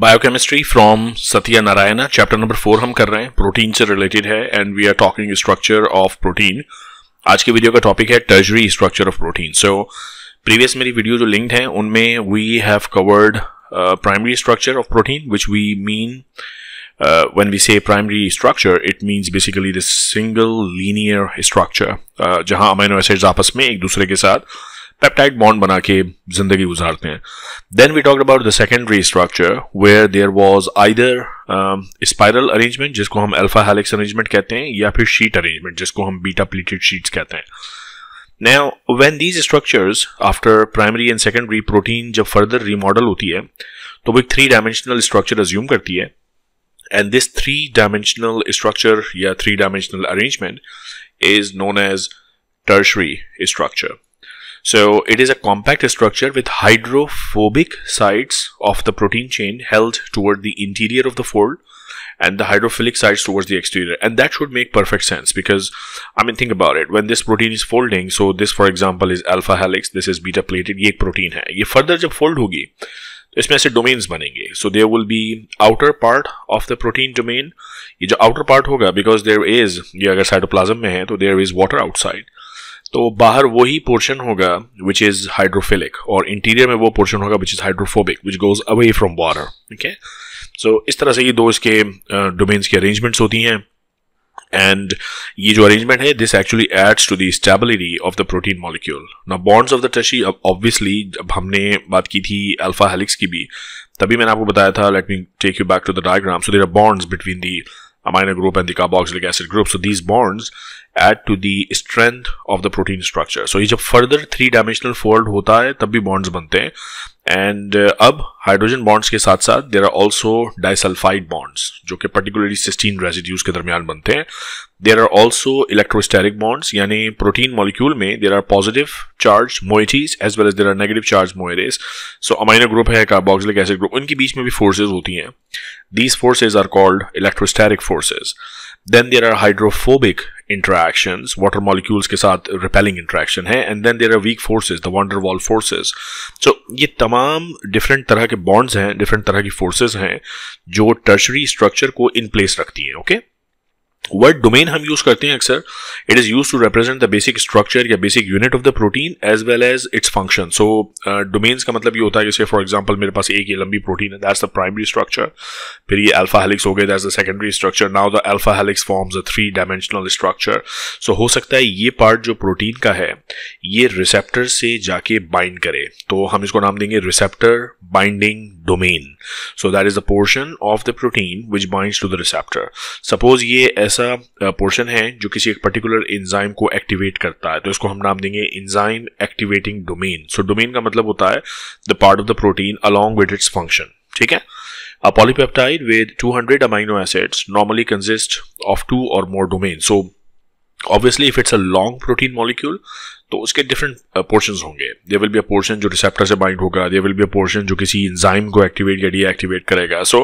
Biochemistry from Satya Narayana chapter number four हम कर रहे हैं प्रोटीन से रिलेटेड है and we are talking structure of protein आज की वीडियो का टॉपिक है tertiary structure of protein so previous मेरी वीडियो जो लिंक्ड है उनमें we have covered primary structure of protein which we mean when we say primary structure it means basically this single linear structure जहां amino acids आपस में एक दूसरे के साथ पेप्टाइड बॉन्ड बना के जिंदगी गुजारते हैं then we talk about the secondary structure where there was either spiral arrangement जिसको हम अल्फा हेलिक्स अरेंजमेंट कहते हैं या फिर शीट अरेंजमेंट जिसको हम बीटा प्लेटेड शीट्स कहते हैं Now, when these structures after primary and secondary protein जब फर्दर remodel होती है तो वो एक थ्री डायमेंशनल स्ट्रक्चर assume करती है and this three dimensional structure या three dimensional arrangement is known as tertiary structure So it is a compact structure with hydrophobic sides of the protein chain held toward the interior of the fold and the hydrophilic sides towards the exterior and that should make perfect sense because I mean think about it when this protein is folding so this for example is alpha helix this is beta plated ये protein है ये further जब fold होगी तो इसमें ऐसे domains बनेंगे so there will be outer part of the protein domain ये जो outer part होगा because there is ये अगर cytoplasm में है तो there is water outside तो बाहर वही पोर्शन होगा विच इज हाइड्रोफिलिक और इंटीरियर में वो पोर्शन होगा which is hydrophobic which goes away from water ठीक है सो इस तरह से ये दो इसके डोमेन्स uh, की अरेंजमेंट्स होती हैं एंड ये जो अरेंजमेंट है this actually adds to the stability of the protein molecule ना बॉन्ड्स ऑफ द टशी ऑब्वियसली जब हमने बात की थी अल्फा हेलिक्स की भी तभी मैंने आपको बताया था let me take you back to the diagram so there are bonds between the amino group and the carboxylic acid group so these bonds add to the strength of the protein structure so ये जब further three dimensional fold होता है तब भी bonds बनते हैं and uh, अब hydrogen bonds के साथ साथ there are also disulphide bonds जो कि पर्टिकुलरली सिस्टीन रेजिड्यूज के दरमियान बनते हैं there are also electrostatic bonds यानी प्रोटीन मॉलिक्यूल में there are positive charge moieties as well as there are negative charge moieties so amino group है carboxylic acid group उनके बीच में भी फोर्सेज होती हैं these forces are called electrostatic forces then there are hydrophobic interactions water molecules के साथ repelling interaction है and then there are weak forces the van der Waals forces so ये तमाम डिफरेंट तरह के बॉन्ड्स हैं डिफरेंट तरह की फोर्सेज हैं जो टर्शरी स्ट्रक्चर को इन प्लेस रखती हैं ओके okay? वर्ड डोमेन हम यूज करते हैं अक्सर it is used to represent the basic structure या basic unit of the protein as well as its function so domains का मतलब ये होता है जैसे फॉर एग्जाम्पल मेरे पास एक ये लंबी प्रोटीन है दैट्स द प्राइमरी स्ट्रक्चर फिर ये अल्फा हेलिक्स हो गए that's the secondary structure now the alpha helix forms a three dimensional structure so हो सकता है ये पार्ट जो प्रोटीन का है ये रिसेप्टर से जाके बाइंड करे तो हम इसको नाम देंगे receptor binding domain so that is the portion of the protein which binds to the receptor suppose ये ऐसा पोर्शन है जो किसी एक पर्टिकुलर इंजाइम को एक्टिवेट करता है तो इसको हम नाम देंगे enzyme activating domain so domain का मतलब होता है the part of the protein along with its function ठीक है A polypeptide with 200 amino acids normally consists of two or more domains. So obviously if it's a long protein molecule तो उसके different portion uh, होंगे there will be a portion जो receptor से bind होगा there will be a portion जो किसी enzyme को activate या डीएक्टिवेट करेगा so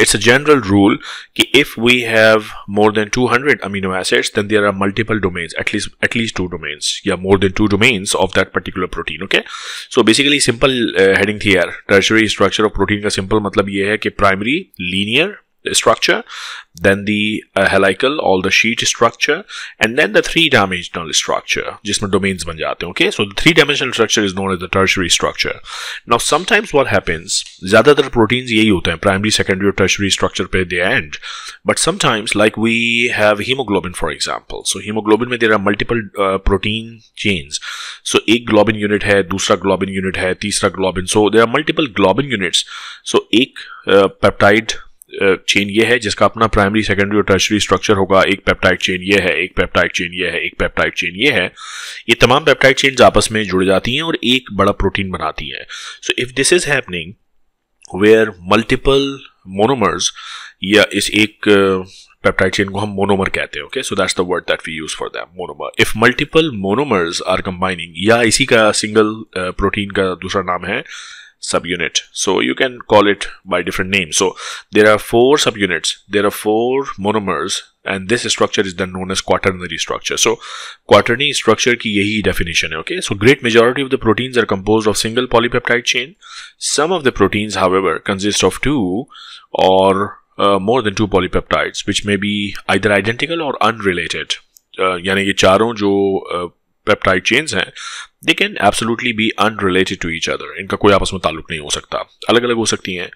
it's a general rule कि if we have more than two hundred amino acids then there are multiple domains at least at least two domains या more than two domains of that particular protein okay so basically simple heading थी यार tertiary structure of protein का simple मतलब ये है कि primary linear structure, then the uh, helical all the sheet structure, and then the three-dimensional structure, jisme domains ban jate okay? So the three-dimensional structure is known as the tertiary structure. Now sometimes what happens, ज़्यादातर proteins यही होते हैं, primary, secondary or tertiary structure पे they end. But sometimes like we have hemoglobin for example. So hemoglobin में there are multiple uh, protein chains. So a globin unit है, दूसरा globin unit है, तीसरा globin. So there are multiple globin units. So एक uh, peptide chain ये है जिसका अपना प्राइमरी सेकेंडरी और टर्शरी स्ट्रक्चर होगा एक पेप्टाइड चेन ये है एक पेप्टाइड चेन ये है एक पेप्टाइड चेन ये है ये तमाम पेप्टाइड चेन आपस में जुड़ जाती हैं और एक बड़ा प्रोटीन बनाती है so if this is happening where multiple monomers या इस एक पेप्टाइड चेन को हम मोनोमर कहते हैं okay so that's the word that we use for them monomer if multiple monomers are combining या इसी का सिंगल प्रोटीन uh, का दूसरा नाम है subunit so you can call it by different names so there are four subunits there are four monomers and this structure is then known as quaternary structure so quaternary structure ki yahi definition hai, okay so great majority of the proteins are composed of single polypeptide chain some of the proteins however consist of two or uh, more than two polypeptides which may be either identical or unrelated uh, यानी कि चारों uh, peptide chains हैं they can absolutely be unrelated to each other इनका कोई आपस में ताल्लुक नहीं हो सकता अलग अलग हो सकती हैं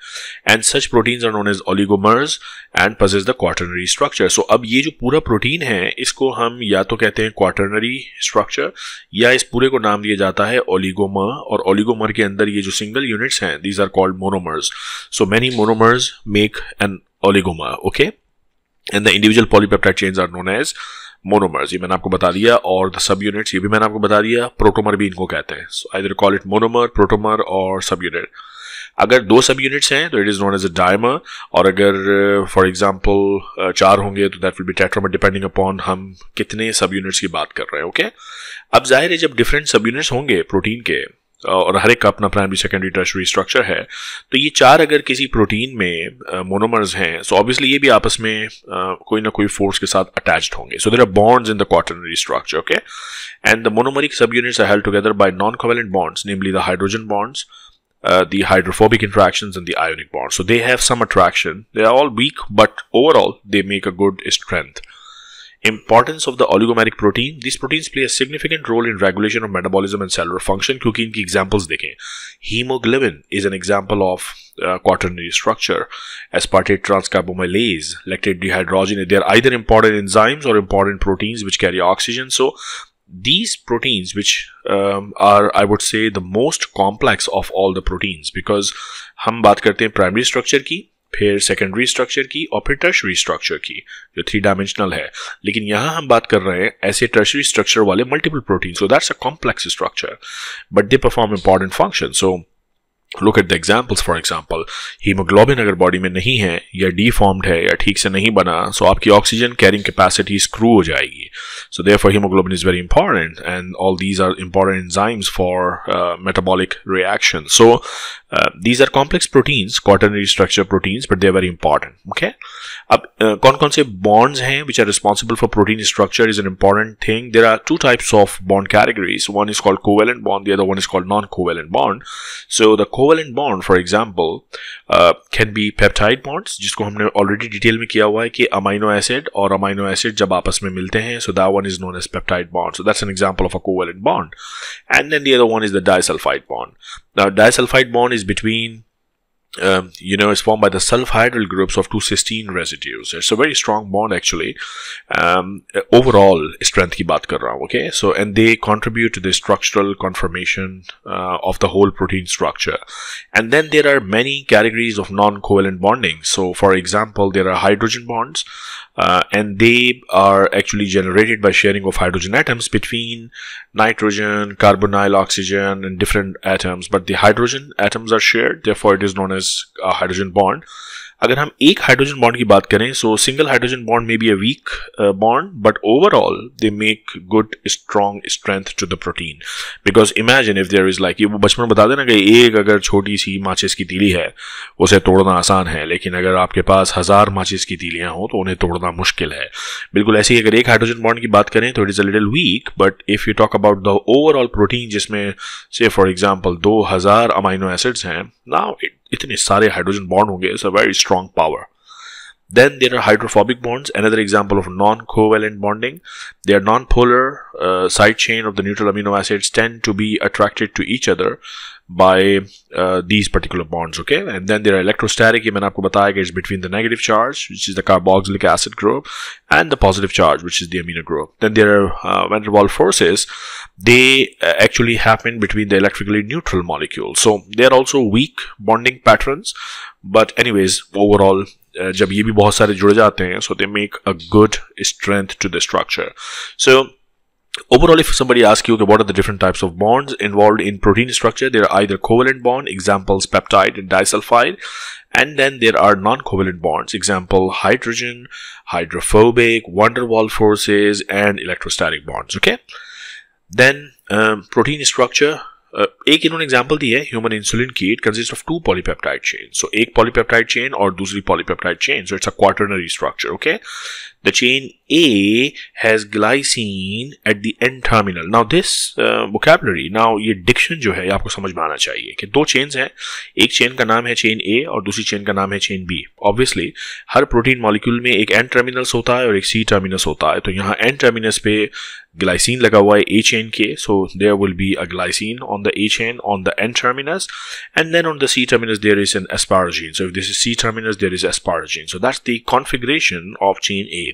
and such proteins are known as oligomers and possess the quaternary structure so अब ये जो पूरा प्रोटीन है इसको हम या तो कहते हैं क्वार्टनरी स्ट्रक्चर या इस पूरे को नाम दिया जाता है ओलिगोमर और ओलिगोमर के अंदर ये जो सिंगल यूनिट्स हैं these are called monomers so many monomers make an oligomer okay and the individual polypeptide chains are known as monomers ये मैंने आपको बता दिया और सब यूनिट्स ये भी मैंने आपको बता दिया प्रोटोमर भी इनको कहते हैं so I call it monomer protomer और सब यूनिट अगर दो सब यूनिट्स हैं तो it is known as a dimer और अगर फॉर uh, एग्जाम्पल uh, चार होंगे तो that will be tetramer depending upon हम कितने सब यूनिट्स की बात कर रहे हैं ओके okay? अब जाहिर है जब डिफरेंट सब यूनिट्स होंगे प्रोटीन के और हर एक का अपना प्राइमरी सेकेंडरी टर्शरी स्ट्रक्चर है तो ये चार अगर किसी प्रोटीन में मोनोमर्स हैं सो ऑब्वियसली ये भी आपस में कोई ना कोई फोर्स के साथ अटैच्ड होंगे so there are bonds in the quaternary structure okay and the monomeric subunits are held together by non covalent bonds namely the hydrogen bonds the hydrophobic hydrophobic and the ionic bonds so they have some attraction they are all weak but overall they make a good strength importance of the oligomeric protein this protein play a significant role in regulation of metabolism and cellular function क्योंकि इनकी examples देखें haemoglobin is an example of quaternary structure aspartate transcarbamoylase lactate dehydrogenase they are either important enzymes और important proteins which carry oxygen so these proteins which um, are i would say the most complex of all the proteins because hum baat karte hain primary structure फिर secondary structure की और फिर tertiary structure की जो three dimensional है लेकिन यहां हम बात कर रहे हैं ऐसे टर्शरी स्ट्रक्चर वाले multiple protein so that's a complex structure but they perform important function so look at the examples for example haemoglobin अगर बॉडी में नहीं है या डिफॉर्म्ड है या ठीक से नहीं बना सो so आपकी ऑक्सीजन कैरिंग कैपेसिटी स्क्रू हो जाएगी so therefore haemoglobin is very important and all these are important enzymes for metabolic reaction so these are complex proteins quaternary structure proteins but they are very important okay अब uh, कौन कौन से bonds हैं which are responsible for protein structure is an important thing there are two types of bond categories one is called covalent bond other one is called non covalent bond so the covalent bond for example can be peptide bonds जिसको हमने already detail में किया हुआ है कि amino acid और amino acid जब आपस में मिलते हैं so that one is known as peptide bond so that's an example of a covalent bond and then the other one is the disulphide bond disulphide bond is between um, you know, it's formed by the sulfhydryl groups of two cysteine residues. It's a very strong bond actually. Um, overall strength ki baat kar raha okay? So, and they contribute to the structural conformation uh, of the whole protein structure. And then there are many categories of non-covalent bonding. So, for example, there are hydrogen bonds, uh, and they are actually generated by sharing of hydrogen atoms between nitrogen, carbonyl oxygen, and different atoms. But the hydrogen atoms are shared, therefore it is known as is hydrogen bond अगर हम एक hydrogen bond की बात करें so single hydrogen bond may be a weak bond but overall they make good strong strength to the protein because imagine if there is like ये वो बचपन बता देना कि एक अगर छोटी सी माचिस की तीली है उसे तोड़ना आसान है लेकिन अगर आपके पास हज़ार माचिस की तीलियां हो तो उन्हें तोड़ना मुश्किल है बिल्कुल ऐसे ही अगर एक हाइड्रोजन बॉन्ड की बात करें तो it is a little weak but if you talk about the overall protein जिसमें से फॉर एग्जाम्पल दो हज़ार अमाइनो एसिड्स हैं नाउ इट It's सारे हाइड्रोजन बॉन्ड होंगे it's a very strong Then there are hydrophobic bonds, another example of non-covalent bonding. They are non-polar uh, side chain of the neutral amino acids tend to be attracted to each other by uh, these particular bonds okay and then there are electrostatic ye is between the negative charge which is the carboxylic acid group and the positive charge which is the amino group then there are uh, van der waal forces they uh, actually happen between the electrically neutral molecules so they are also weak bonding patterns but anyways overall uh, जब ये भी बहुत सारे जुड़ जाते हैं so they make a good strength to the Overall, if somebody asks you, okay, what are the different types of bonds involved in protein structure? There are either covalent bond, examples peptide and disulfide, and then there are non-covalent bonds, example hydrogen, hydrophobic, van der Waal forces, and electrostatic bonds. Okay, then um, protein structure. Uh, एक इन्होंने example दी है human insulin की it consist of two polypeptide chain so एक polypeptide chain और दूसरी polypeptide chain so it's a quaternary structure okay the chain A has glycine at the end terminal. Now this uh, vocabulary, now ये diction जो है ये आपको समझ में आना चाहिए कि दो chains हैं एक chain का नाम है chain A और दूसरी chain का नाम है chain B. Obviously हर protein molecule में एक end टर्मिनल्स होता है और एक C टर्मिनस होता है तो यहाँ end टर्मिनस पे glycine लगा हुआ है A chain के so there will be a glycine on the A chain on the end terminus and then on the C terminus there is an asparagine so if this is C terminus there is asparagine so that's the configuration of chain A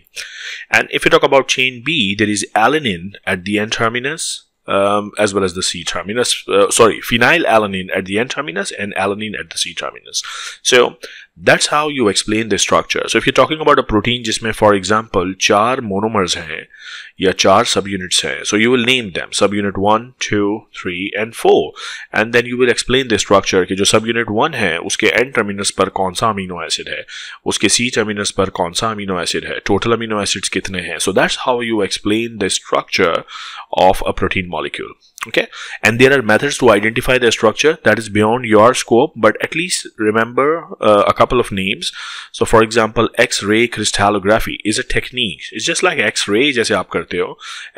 And if you talk about chain B, there is alanine at the N terminus um, as well as the C terminus. Uh, sorry, phenylalanine at the N terminus and alanine at the C terminus. So that's how you explain the structure so if you talking about a protein जिसमें for example चार monomers हैं या चार subunits हैं so you will name them subunit one two three and four and then you will explain the structure कि जो सब subunit one है उसके एंड टर्मिनस पर कौन सा अमीनो एसिड है उसके सी टर्मिनस पर कौन सा अमीनो एसिड है टोटल अमीनो एसिड्स कितने हैं so that's how you explain the structure of a protein molecule okay and there are methods to identify the structure that is beyond your scope but at least remember uh, a couple of names so for example x-ray crystallography is a technique it's just like x-ray jaise aap karte ho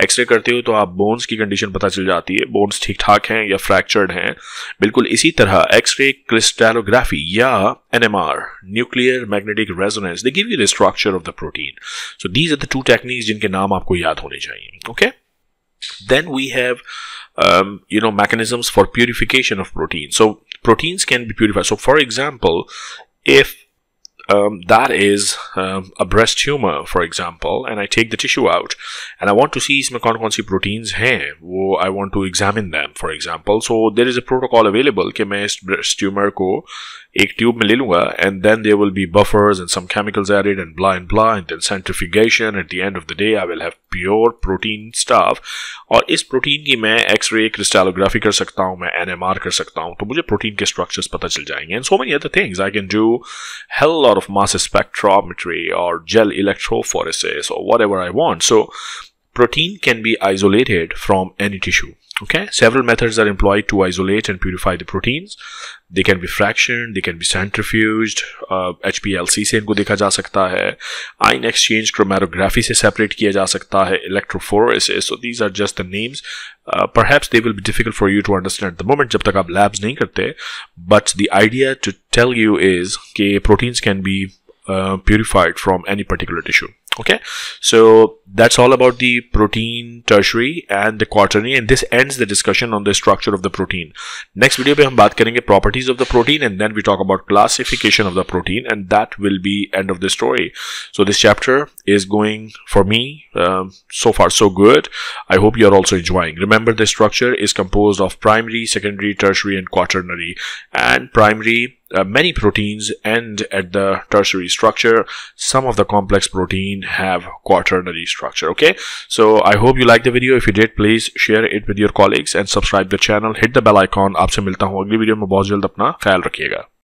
x-ray karte ho to aap bones ki condition pata chal jati hai bones theek thaak hain ya fractured hain bilkul isi tarah x-ray crystallography ya NMR nuclear magnetic resonance they give you the structure of the protein so these are the two techniques jinke naam aapko yaad hone chahiye okay then we have um, you know mechanisms for purification of protein so proteins can be purified so for example if um, that is um, a breast tumor, for example, and I take the tissue out, and I want to see some कौन proteins, hey, I want to examine them, for example. So there is a protocol available. Is a protocol available कि मैं इस को एक tube में ले लूंगा and then there will be buffers and some chemicals added and blah and blah and then centrifugation at the end of the day I will have pure protein stuff और इस प्रोटीन की मैं x ray क्रिस्टालोग्राफी कर सकता हूँ मैं N कर सकता हूँ तो मुझे प्रोटीन के स्ट्रक्चर्स पता चल जाएंगे and so many other things I can do hell lot of mass spectrometry और जेल इलेक्ट्रोफोरेसिस और whatever I want so protein can be isolated from any tissue. okay several methods are employed to isolate and purify the proteins they can be fractioned they can be centrifuged uh, HPLC se inko dekha ja sakta hai ion exchange chromatography se separate kiya ja sakta hai electrophoresis so these are just the names uh, perhaps they will be difficult for you to understand at the moment jab tak aap labs nahi karte but the idea to tell you is ke proteins can be uh, purified from any particular tissue okay so that's all about the protein tertiary and the quaternary and this ends the discussion on the structure of the protein next video we will talk about properties of the protein and then we talk about classification of the protein and that will be end of the story so this chapter is going for me um, so far so good i hope you are also enjoying remember the structure is composed of primary secondary tertiary and quaternary and primary uh, many proteins end at the tertiary structure some of the complex protein have quaternary structure okay so i hope you liked the video if you did please share it with your colleagues and subscribe the channel hit the bell icon aapse milta hu agli video mein bahut jald apna khayal rakhiyega